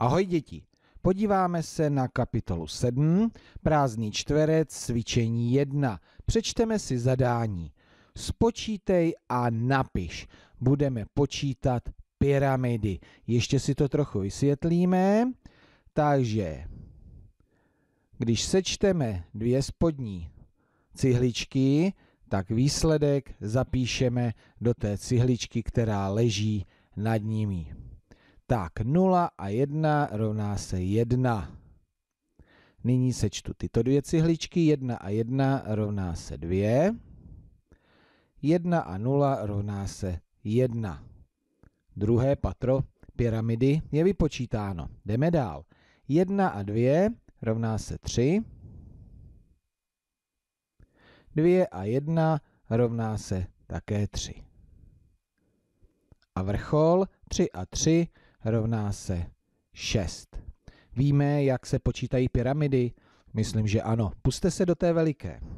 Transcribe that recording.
Ahoj děti! Podíváme se na kapitolu 7, prázdný čtverec, cvičení 1. Přečteme si zadání. Spočítej a napiš. Budeme počítat pyramidy. Ještě si to trochu vysvětlíme. Takže, když sečteme dvě spodní cihličky, tak výsledek zapíšeme do té cihličky, která leží nad nimi. Tak 0 a 1 rovná se 1. Nyní sečtu tyto dvě cihličky. 1 a 1 rovná se 2. 1 a 0 rovná se 1. Druhé patro pyramidy je vypočítáno. Jdeme dál. 1 a 2 rovná se 3. 2 a 1 rovná se také 3. A vrchol 3 a 3 rovná se 6. Víme, jak se počítají pyramidy? Myslím, že ano. Puste se do té veliké.